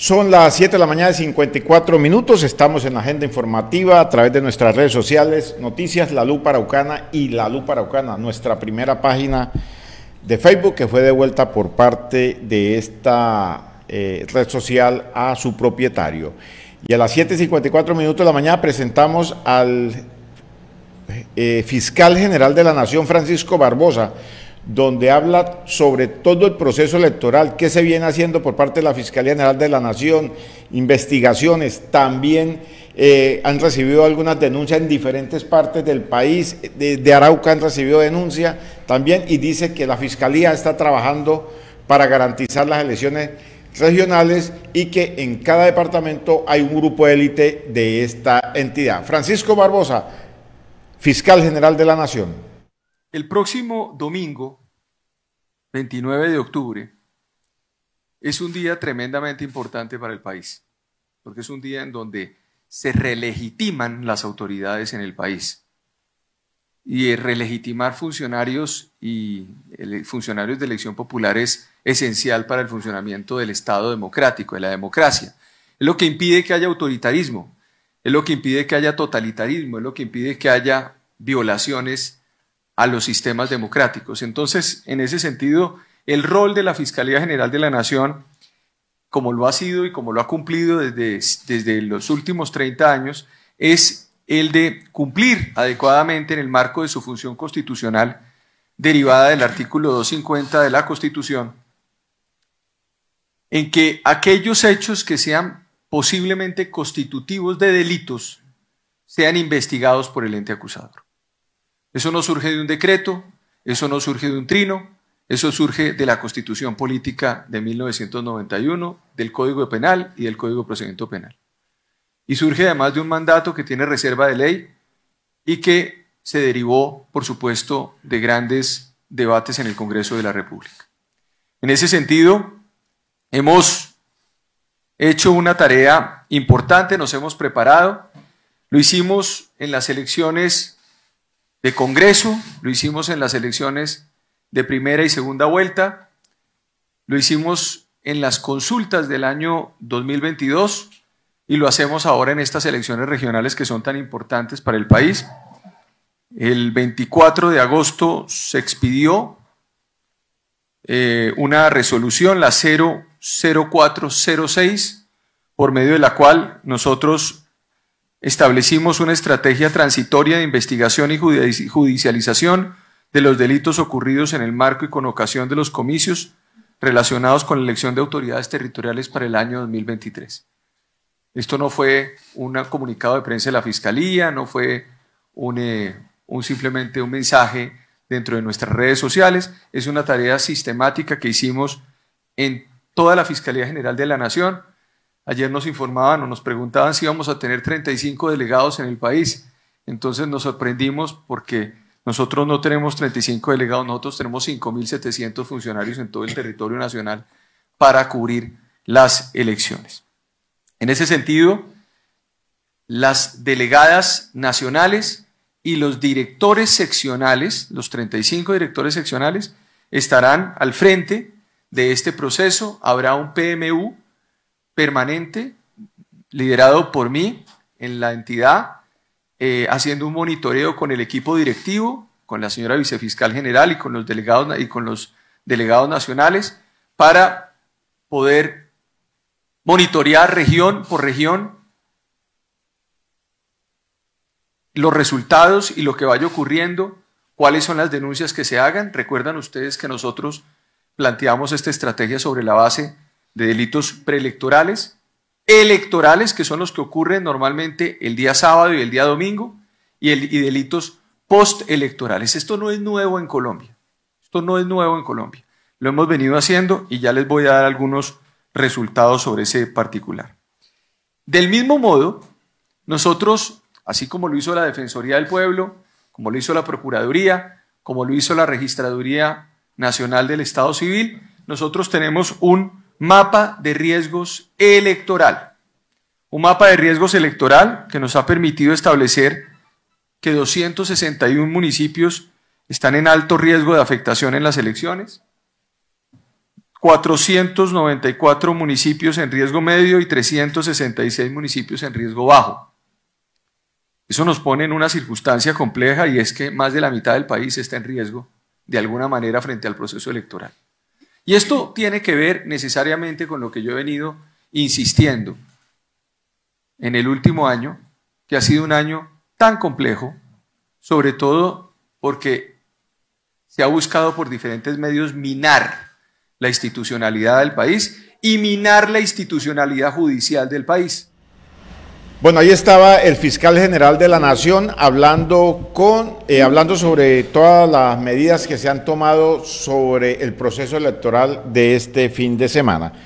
Son las 7 de la mañana de 54 minutos. Estamos en la agenda informativa a través de nuestras redes sociales, Noticias La Lupa Paraucana y La Lupa Paraucana, nuestra primera página de Facebook que fue devuelta por parte de esta eh, red social a su propietario. Y a las 7 54 minutos de la mañana presentamos al eh, fiscal general de la Nación, Francisco Barbosa, donde habla sobre todo el proceso electoral, qué se viene haciendo por parte de la Fiscalía General de la Nación, investigaciones, también eh, han recibido algunas denuncias en diferentes partes del país, de, Arauca han recibido denuncia también y dice que la Fiscalía está trabajando para garantizar las elecciones regionales y que en cada departamento hay un grupo élite de esta entidad. Francisco Barbosa, fiscal general de la Nación. El próximo domingo, 29 de octubre, es un día tremendamente importante para el país, porque es un día en donde se relegitiman las autoridades en el país. Y relegitimar funcionarios y funcionarios de elección popular es esencial para el funcionamiento del Estado democrático, de la democracia. Es lo que impide que haya autoritarismo, es lo que impide que haya totalitarismo, es lo que impide que haya violaciones a los sistemas democráticos. Entonces, en ese sentido, el rol de la Fiscalía General de la Nación, como lo ha sido y como lo ha cumplido desde, los últimos 30 años, es el de cumplir adecuadamente en el marco de su función constitucional derivada del artículo 250 de la Constitución, en que aquellos hechos que sean posiblemente constitutivos de delitos sean investigados por el ente acusador. Eso no surge de un decreto, eso no surge de un trino, eso surge de la Constitución Política de 1991, del Código Penal y del Código de Procedimiento Penal. Y surge además de un mandato que tiene reserva de ley y que se derivó, por supuesto, de grandes debates en el Congreso de la República. En ese sentido, hemos hecho una tarea importante, nos hemos preparado, lo hicimos en las elecciones de Congreso, lo hicimos en las elecciones de primera y segunda vuelta, lo hicimos en las consultas del año 2022 y lo hacemos ahora en estas elecciones regionales que son tan importantes para el país. El 24 de agosto se expidió eh, una resolución, la 00406, por medio de la cual nosotros Establecimos una estrategia transitoria de investigación y judicialización de los delitos ocurridos en el marco y con ocasión de los comicios relacionados con la elección de autoridades territoriales para el año 2023. Esto no fue un comunicado de prensa de la Fiscalía, no fue eh, simplemente un mensaje dentro de nuestras redes sociales, es una tarea sistemática que hicimos en toda la Fiscalía General de la Nación Ayer nos informaban o nos preguntaban si íbamos a tener 35 delegados en el país. Entonces nos sorprendimos porque nosotros no tenemos 35 delegados, nosotros tenemos 5.700 funcionarios en todo el territorio nacional para cubrir las elecciones. En ese sentido, las delegadas nacionales y los directores seccionales, los 35 directores seccionales, estarán al frente de este proceso. Habrá un PMU permanente liderado por mí en la entidad, eh, haciendo un monitoreo con el equipo directivo, con la señora vicefiscal general y con los delegados, y con los delegados nacionales para poder monitorear región por región los resultados y lo que vaya ocurriendo, cuáles son las denuncias que se hagan. Recuerdan ustedes que nosotros planteamos esta estrategia sobre la base de delitos preelectorales, electorales, que son los que ocurren normalmente el día sábado y el día domingo, y, el, y delitos postelectorales. Esto no es nuevo en Colombia. Esto no es nuevo en Colombia. Lo hemos venido haciendo y ya les voy a dar algunos resultados sobre ese particular. Del mismo modo, nosotros, así como lo hizo la Defensoría del Pueblo, como lo hizo la Procuraduría, como lo hizo la Registraduría Nacional del Estado Civil, nosotros tenemos un mapa de riesgos electoral. Un mapa de riesgos electoral que nos ha permitido establecer que 261 municipios están en alto riesgo de afectación en las elecciones, 494 municipios en riesgo medio y 366 municipios en riesgo bajo. Eso nos pone en una circunstancia compleja y es que más de la mitad del país está en riesgo de alguna manera frente al proceso electoral. Y esto tiene que ver necesariamente con lo que yo he venido insistiendo en el último año, que ha sido un año tan complejo, sobre todo porque se ha buscado por diferentes medios minar la institucionalidad del país y minar la institucionalidad judicial del país. Bueno, ahí estaba el fiscal general de la Nación hablando, con, eh, hablando sobre todas las medidas que se han tomado sobre el proceso electoral de este fin de semana.